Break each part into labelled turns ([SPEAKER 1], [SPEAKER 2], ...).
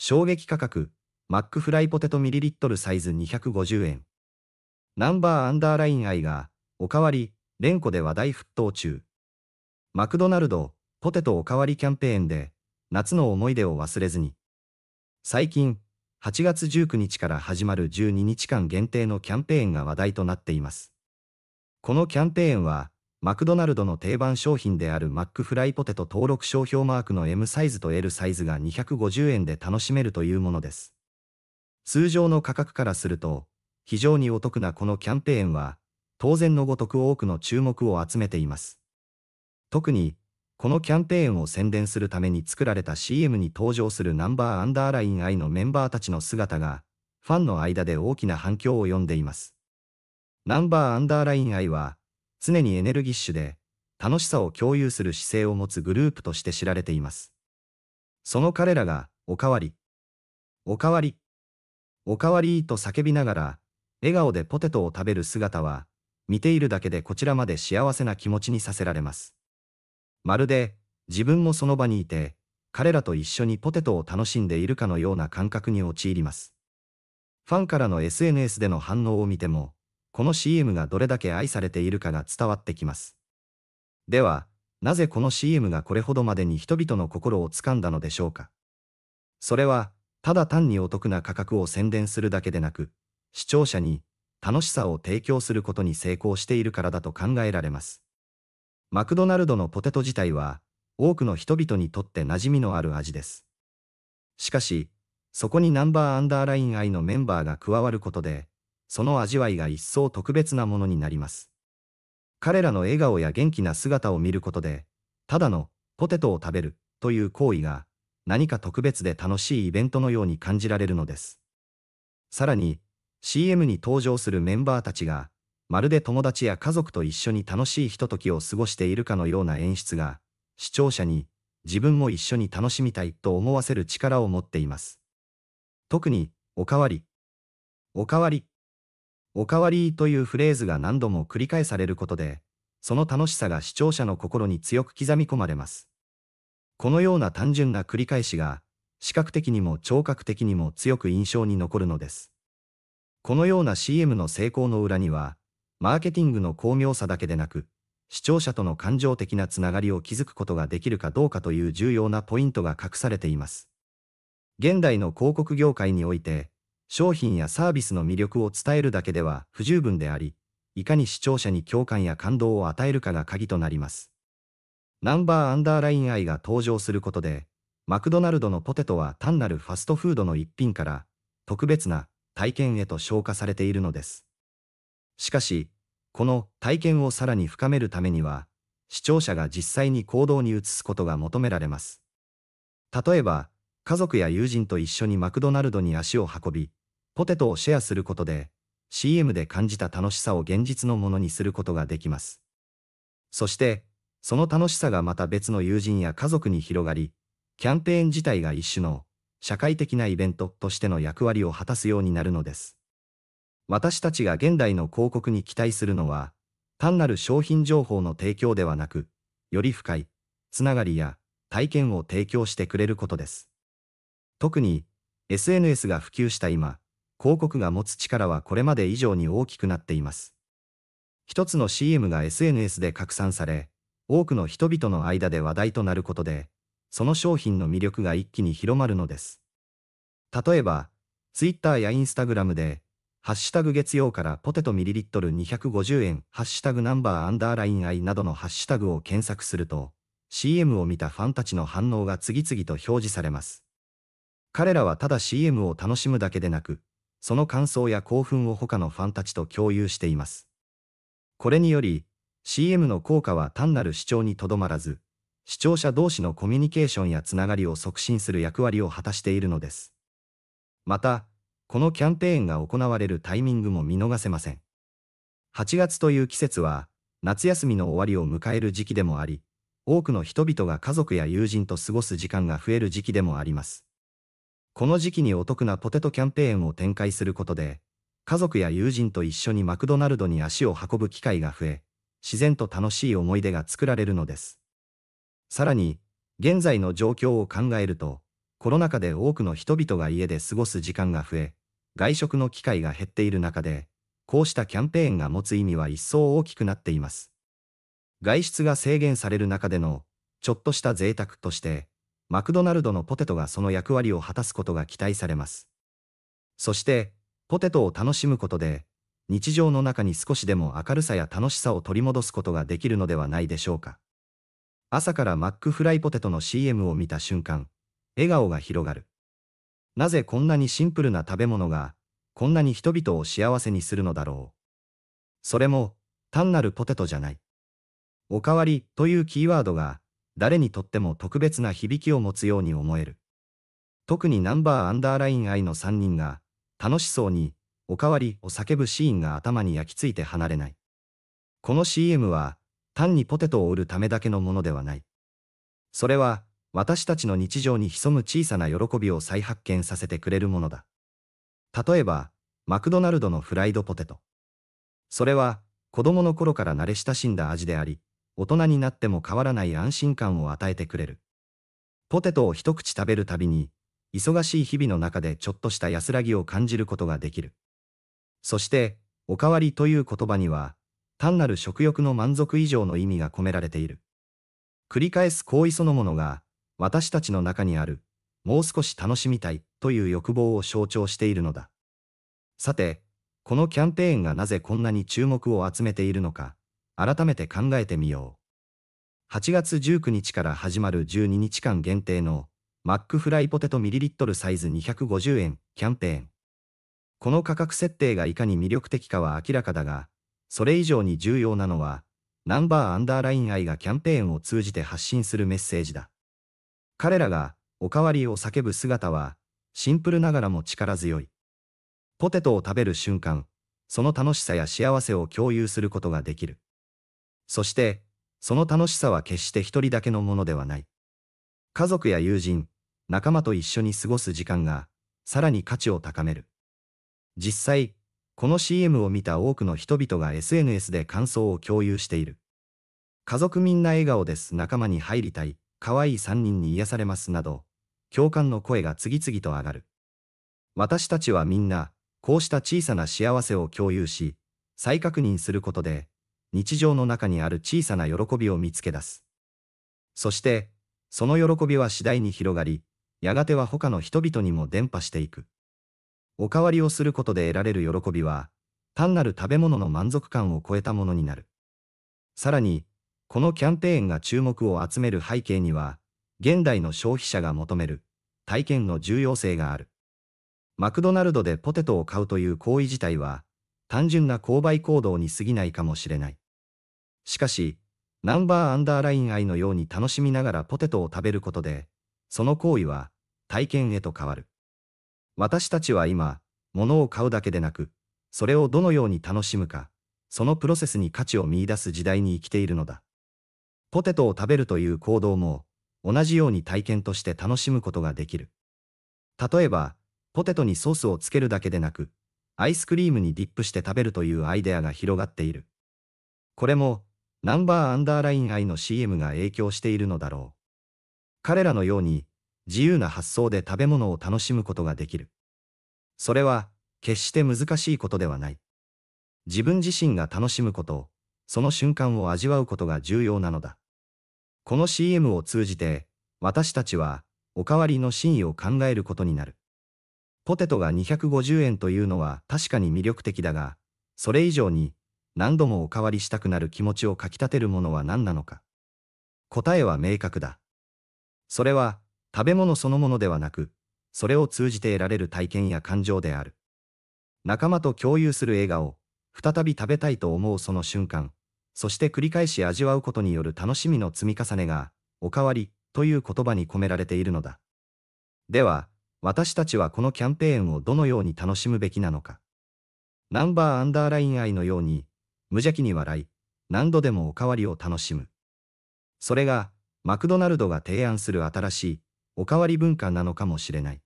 [SPEAKER 1] 衝撃価格、マックフライポテトミリリットルサイズ250円。ナンバーアンダーライン愛が、おかわり、連呼で話題沸騰中。マクドナルド、ポテトおかわりキャンペーンで、夏の思い出を忘れずに。最近、8月19日から始まる12日間限定のキャンペーンが話題となっています。このキャンペーンは、マクドナルドの定番商品であるマックフライポテト登録商標マークの M サイズと L サイズが250円で楽しめるというものです。通常の価格からすると、非常にお得なこのキャンペーンは、当然のごとく多くの注目を集めています。特に、このキャンペーンを宣伝するために作られた CM に登場するナンバーアンダーライン I のメンバーたちの姿が、ファンの間で大きな反響を呼んでいます。ナンバーアンダーライン I は、常にエネルギッシュで、楽しさを共有する姿勢を持つグループとして知られています。その彼らが、おかわり、おかわり、おかわりと叫びながら、笑顔でポテトを食べる姿は、見ているだけでこちらまで幸せな気持ちにさせられます。まるで、自分もその場にいて、彼らと一緒にポテトを楽しんでいるかのような感覚に陥ります。ファンからの SNS での反応を見ても、この CM がどれだけ愛されているかが伝わってきます。では、なぜこの CM がこれほどまでに人々の心をつかんだのでしょうか。それは、ただ単にお得な価格を宣伝するだけでなく、視聴者に楽しさを提供することに成功しているからだと考えられます。マクドナルドのポテト自体は、多くの人々にとって馴染みのある味です。しかし、そこにナンバーアンダーライン愛のメンバーが加わることで、その味わいが一層特別なものになります。彼らの笑顔や元気な姿を見ることで、ただのポテトを食べるという行為が何か特別で楽しいイベントのように感じられるのです。さらに CM に登場するメンバーたちがまるで友達や家族と一緒に楽しいひとときを過ごしているかのような演出が視聴者に自分も一緒に楽しみたいと思わせる力を持っています。特におかわり。おかわりおかわりというフレーズが何度も繰り返されることで、その楽しさが視聴者の心に強く刻み込まれます。このような単純な繰り返しが、視覚的にも聴覚的にも強く印象に残るのです。このような CM の成功の裏には、マーケティングの巧妙さだけでなく、視聴者との感情的なつながりを築くことができるかどうかという重要なポイントが隠されています。現代の広告業界において、商品やサービスの魅力を伝えるだけでは不十分であり、いかに視聴者に共感や感動を与えるかが鍵となります。ナンバーアンダーライン愛が登場することで、マクドナルドのポテトは単なるファストフードの一品から、特別な体験へと昇華されているのです。しかし、この体験をさらに深めるためには、視聴者が実際に行動に移すことが求められます。例えば、家族や友人と一緒にマクドナルドに足を運び、ポテトをシェアすることで、CM で感じた楽しさを現実のものにすることができます。そして、その楽しさがまた別の友人や家族に広がり、キャンペーン自体が一種の社会的なイベントとしての役割を果たすようになるのです。私たちが現代の広告に期待するのは、単なる商品情報の提供ではなく、より深い、つながりや体験を提供してくれることです。特に、SNS が普及した今、広告が持つ力はこれまで以上に大きくなっています。一つの CM が SNS で拡散され、多くの人々の間で話題となることで、その商品の魅力が一気に広まるのです。例えば、Twitter や Instagram で、ハッシュタグ月曜からポテトミリリットル250円、ハッシュタグナンバーアンダーライン i などのハッシュタグを検索すると、CM を見たファンたちの反応が次々と表示されます。彼らはただ CM を楽しむだけでなく、その感想や興奮を他のファンたちと共有しています。これにより、CM の効果は単なる視聴にとどまらず、視聴者同士のコミュニケーションやつながりを促進する役割を果たしているのです。また、このキャンペーンが行われるタイミングも見逃せません。8月という季節は、夏休みの終わりを迎える時期でもあり、多くの人々が家族や友人と過ごす時間が増える時期でもあります。この時期にお得なポテトキャンペーンを展開することで、家族や友人と一緒にマクドナルドに足を運ぶ機会が増え、自然と楽しい思い出が作られるのです。さらに、現在の状況を考えると、コロナ禍で多くの人々が家で過ごす時間が増え、外食の機会が減っている中で、こうしたキャンペーンが持つ意味は一層大きくなっています。外出が制限される中での、ちょっとした贅沢として、マクドナルドのポテトがその役割を果たすことが期待されます。そして、ポテトを楽しむことで、日常の中に少しでも明るさや楽しさを取り戻すことができるのではないでしょうか。朝からマックフライポテトの CM を見た瞬間、笑顔が広がる。なぜこんなにシンプルな食べ物が、こんなに人々を幸せにするのだろう。それも、単なるポテトじゃない。おかわりというキーワードが、誰にとっても特別な響きを持つように思える。特にナンバーアンダーライン I の3人が、楽しそうに、おかわりを叫ぶシーンが頭に焼き付いて離れない。この CM は、単にポテトを売るためだけのものではない。それは、私たちの日常に潜む小さな喜びを再発見させてくれるものだ。例えば、マクドナルドのフライドポテト。それは、子供の頃から慣れ親しんだ味であり、大人になっても変わらない安心感を与えてくれる。ポテトを一口食べるたびに、忙しい日々の中でちょっとした安らぎを感じることができる。そして、おかわりという言葉には、単なる食欲の満足以上の意味が込められている。繰り返す行為そのものが、私たちの中にある、もう少し楽しみたいという欲望を象徴しているのだ。さて、このキャンペーンがなぜこんなに注目を集めているのか、改めて考えてみよう。8月19日から始まる12日間限定のマックフライポテトミリリットルサイズ250円キャンペーン。この価格設定がいかに魅力的かは明らかだが、それ以上に重要なのは、ナンバーアンダーライン愛がキャンペーンを通じて発信するメッセージだ。彼らがおかわりを叫ぶ姿は、シンプルながらも力強い。ポテトを食べる瞬間、その楽しさや幸せを共有することができる。そして、その楽しさは決して一人だけのものではない。家族や友人、仲間と一緒に過ごす時間が、さらに価値を高める。実際、この CM を見た多くの人々が SNS で感想を共有している。家族みんな笑顔です、仲間に入りたい、可愛い三人に癒されますなど、共感の声が次々と上がる。私たちはみんな、こうした小さな幸せを共有し、再確認することで、日常の中にある小さな喜びを見つけ出す。そして、その喜びは次第に広がり、やがては他の人々にも伝播していく。おかわりをすることで得られる喜びは、単なる食べ物の満足感を超えたものになる。さらに、このキャンペーンが注目を集める背景には、現代の消費者が求める体験の重要性がある。マクドナルドでポテトを買うという行為自体は、単純な購買行動に過ぎないかもしれない。しかし、ナンバーアンダーライン愛のように楽しみながらポテトを食べることで、その行為は体験へと変わる。私たちは今、物を買うだけでなく、それをどのように楽しむか、そのプロセスに価値を見出す時代に生きているのだ。ポテトを食べるという行動も、同じように体験として楽しむことができる。例えば、ポテトにソースをつけるだけでなく、アイスクリームにディップして食べるというアイデアが広がっている。これも、ナンバーアンダーライン愛の CM が影響しているのだろう。彼らのように、自由な発想で食べ物を楽しむことができる。それは、決して難しいことではない。自分自身が楽しむこと、その瞬間を味わうことが重要なのだ。この CM を通じて、私たちは、おかわりの真意を考えることになる。ポテトが250円というのは確かに魅力的だが、それ以上に何度もおかわりしたくなる気持ちをかきたてるものは何なのか。答えは明確だ。それは食べ物そのものではなく、それを通じて得られる体験や感情である。仲間と共有する笑顔、再び食べたいと思うその瞬間、そして繰り返し味わうことによる楽しみの積み重ねが、おかわりという言葉に込められているのだ。では、私たちはこのキャンペーンをどのように楽しむべきなのか。ナンバーアンダーライン愛のように、無邪気に笑い、何度でもおかわりを楽しむ。それが、マクドナルドが提案する新しい、おかわり文化なのかもしれない。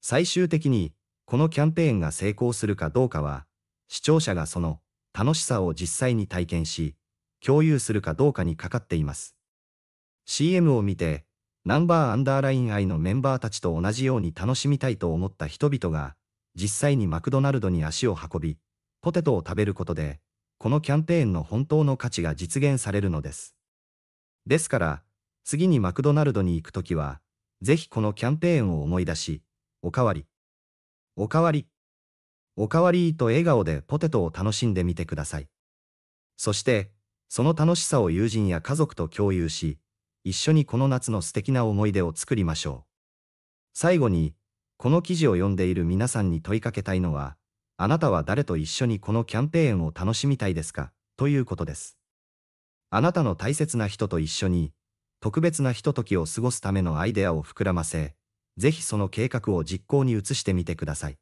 [SPEAKER 1] 最終的に、このキャンペーンが成功するかどうかは、視聴者がその、楽しさを実際に体験し、共有するかどうかにかかっています。CM を見て、ナンバーアンダーライン愛のメンバーたちと同じように楽しみたいと思った人々が、実際にマクドナルドに足を運び、ポテトを食べることで、このキャンペーンの本当の価値が実現されるのです。ですから、次にマクドナルドに行くときは、ぜひこのキャンペーンを思い出し、おかわり。おかわり。おかわりと笑顔でポテトを楽しんでみてください。そして、その楽しさを友人や家族と共有し、一緒にこの夏の素敵な思い出を作りましょう。最後に、この記事を読んでいる皆さんに問いかけたいのは、あなたは誰と一緒にこのキャンペーンを楽しみたいですかということです。あなたの大切な人と一緒に、特別なひとときを過ごすためのアイデアを膨らませ、ぜひその計画を実行に移してみてください。